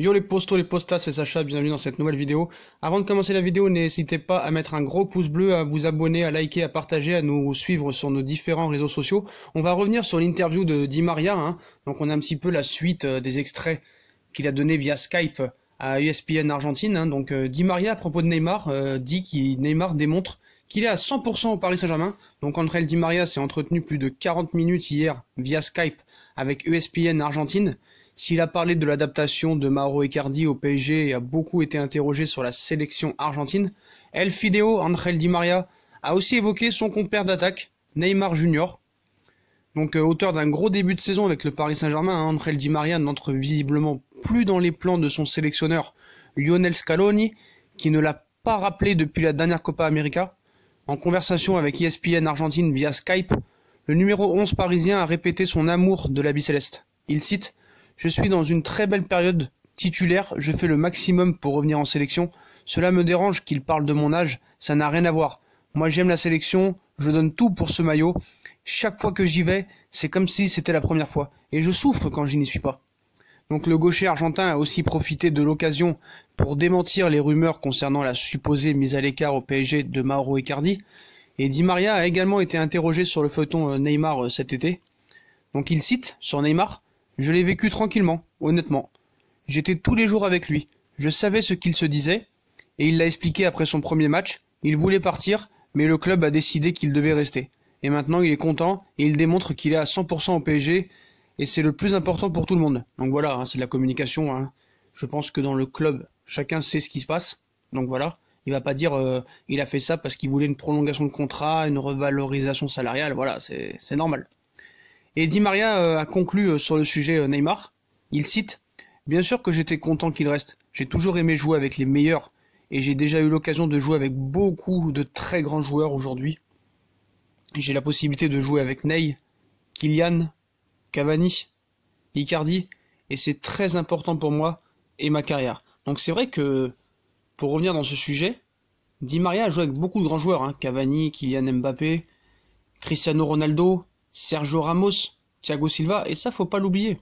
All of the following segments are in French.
Yo les postos, les postas, c'est Sacha, bienvenue dans cette nouvelle vidéo. Avant de commencer la vidéo, n'hésitez pas à mettre un gros pouce bleu, à vous abonner, à liker, à partager, à nous suivre sur nos différents réseaux sociaux. On va revenir sur l'interview de Di Maria, hein. donc on a un petit peu la suite euh, des extraits qu'il a donné via Skype à ESPN Argentine. Hein. Donc euh, Di Maria, à propos de Neymar, euh, dit que Neymar démontre qu'il est à 100% au Paris Saint-Germain. Donc André Di Maria s'est entretenu plus de 40 minutes hier via Skype avec ESPN Argentine. S'il a parlé de l'adaptation de Mauro Icardi au PSG et a beaucoup été interrogé sur la sélection argentine, El Fideo Angel Di Maria a aussi évoqué son compère d'attaque, Neymar Junior. Donc euh, auteur d'un gros début de saison avec le Paris Saint-Germain, Angel hein, Di Maria n'entre visiblement plus dans les plans de son sélectionneur Lionel Scaloni, qui ne l'a pas rappelé depuis la dernière Copa América. En conversation avec ESPN Argentine via Skype, le numéro 11 parisien a répété son amour de la Céleste. Il cite je suis dans une très belle période titulaire, je fais le maximum pour revenir en sélection. Cela me dérange qu'il parle de mon âge, ça n'a rien à voir. Moi j'aime la sélection, je donne tout pour ce maillot. Chaque fois que j'y vais, c'est comme si c'était la première fois. Et je souffre quand je n'y suis pas. Donc le gaucher argentin a aussi profité de l'occasion pour démentir les rumeurs concernant la supposée mise à l'écart au PSG de Mauro Icardi. Et Di Maria a également été interrogé sur le feuilleton euh, Neymar euh, cet été. Donc il cite sur Neymar je l'ai vécu tranquillement, honnêtement. J'étais tous les jours avec lui. Je savais ce qu'il se disait, et il l'a expliqué après son premier match. Il voulait partir, mais le club a décidé qu'il devait rester. Et maintenant, il est content et il démontre qu'il est à 100% au PSG et c'est le plus important pour tout le monde. Donc voilà, hein, c'est de la communication. Hein. Je pense que dans le club, chacun sait ce qui se passe. Donc voilà, il va pas dire qu'il euh, il a fait ça parce qu'il voulait une prolongation de contrat, une revalorisation salariale. Voilà, c'est normal. Et Di Maria euh, a conclu euh, sur le sujet euh, Neymar. Il cite Bien sûr que j'étais content qu'il reste. J'ai toujours aimé jouer avec les meilleurs et j'ai déjà eu l'occasion de jouer avec beaucoup de très grands joueurs aujourd'hui. J'ai la possibilité de jouer avec Ney, Kylian, Cavani, Icardi et c'est très important pour moi et ma carrière. Donc c'est vrai que pour revenir dans ce sujet, Di Maria a joué avec beaucoup de grands joueurs, hein. Cavani, Kylian Mbappé, Cristiano Ronaldo, Sergio Ramos, Thiago Silva, et ça, faut pas l'oublier.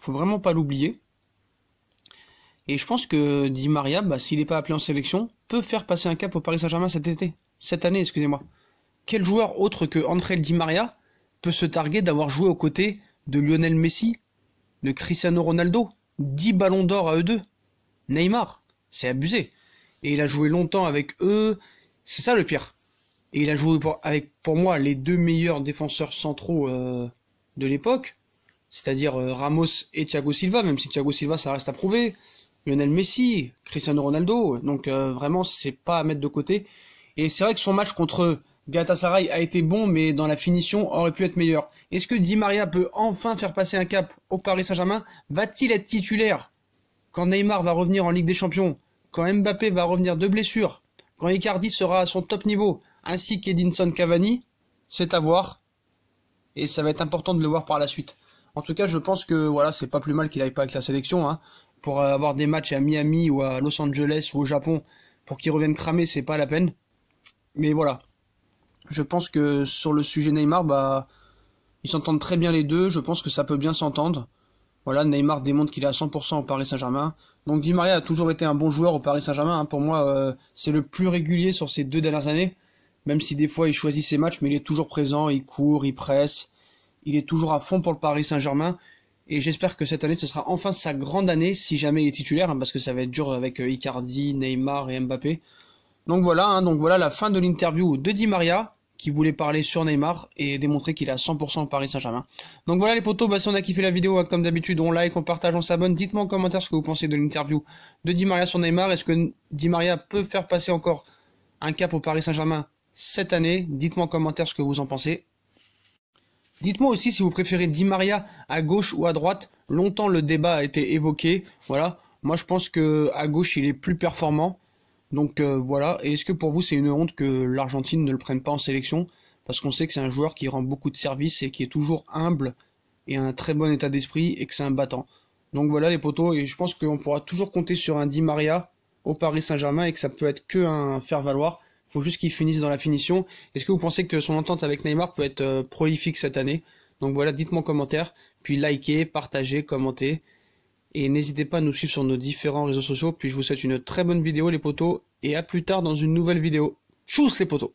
Faut vraiment pas l'oublier. Et je pense que Di Maria, bah, s'il n'est pas appelé en sélection, peut faire passer un cap au Paris Saint-Germain cet été. Cette année, excusez-moi. Quel joueur autre que André Di Maria peut se targuer d'avoir joué aux côtés de Lionel Messi, de Cristiano Ronaldo, 10 ballons d'or à eux deux, Neymar, c'est abusé. Et il a joué longtemps avec eux, c'est ça le pire. Et il a joué avec, pour moi, les deux meilleurs défenseurs centraux euh, de l'époque, c'est-à-dire euh, Ramos et Thiago Silva, même si Thiago Silva, ça reste à prouver. Lionel Messi, Cristiano Ronaldo. Donc euh, vraiment, c'est pas à mettre de côté. Et c'est vrai que son match contre Galatasaray a été bon, mais dans la finition aurait pu être meilleur. Est-ce que Di Maria peut enfin faire passer un cap au Paris Saint-Germain Va-t-il être titulaire quand Neymar va revenir en Ligue des Champions Quand Mbappé va revenir de blessure Quand Icardi sera à son top niveau ainsi qu'Edinson Cavani, c'est à voir. Et ça va être important de le voir par la suite. En tout cas, je pense que voilà, c'est pas plus mal qu'il aille pas avec la sélection. Hein. Pour avoir des matchs à Miami ou à Los Angeles ou au Japon, pour qu'il revienne cramer, c'est pas la peine. Mais voilà. Je pense que sur le sujet Neymar, bah, ils s'entendent très bien les deux. Je pense que ça peut bien s'entendre. Voilà, Neymar démontre qu'il est à 100% au Paris Saint-Germain. Donc Di Maria a toujours été un bon joueur au Paris Saint-Germain. Hein. Pour moi, euh, c'est le plus régulier sur ces deux dernières années. Même si des fois il choisit ses matchs, mais il est toujours présent, il court, il presse, il est toujours à fond pour le Paris Saint-Germain. Et j'espère que cette année, ce sera enfin sa grande année, si jamais il est titulaire, hein, parce que ça va être dur avec euh, Icardi, Neymar et Mbappé. Donc voilà, hein, donc voilà la fin de l'interview de Di Maria, qui voulait parler sur Neymar et démontrer qu'il est à 100% Paris Saint-Germain. Donc voilà les potos, bah, si on a kiffé la vidéo, hein, comme d'habitude, on like, on partage, on s'abonne. Dites-moi en commentaire ce que vous pensez de l'interview de Di Maria sur Neymar. Est-ce que Di Maria peut faire passer encore un cap au Paris Saint-Germain cette année. Dites-moi en commentaire ce que vous en pensez. Dites-moi aussi si vous préférez Di Maria à gauche ou à droite. Longtemps le débat a été évoqué. Voilà. Moi je pense que à gauche il est plus performant. Donc euh, voilà. Et est-ce que pour vous c'est une honte que l'Argentine ne le prenne pas en sélection Parce qu'on sait que c'est un joueur qui rend beaucoup de services et qui est toujours humble et a un très bon état d'esprit et que c'est un battant. Donc voilà les poteaux. Et je pense qu'on pourra toujours compter sur un Di Maria au Paris Saint-Germain et que ça peut être que un faire-valoir faut juste qu'il finisse dans la finition. Est-ce que vous pensez que son entente avec Neymar peut être euh, prolifique cette année Donc voilà, dites-moi en commentaire, puis likez, partagez, commentez. Et n'hésitez pas à nous suivre sur nos différents réseaux sociaux. Puis je vous souhaite une très bonne vidéo les potos. Et à plus tard dans une nouvelle vidéo. Tchuss les potos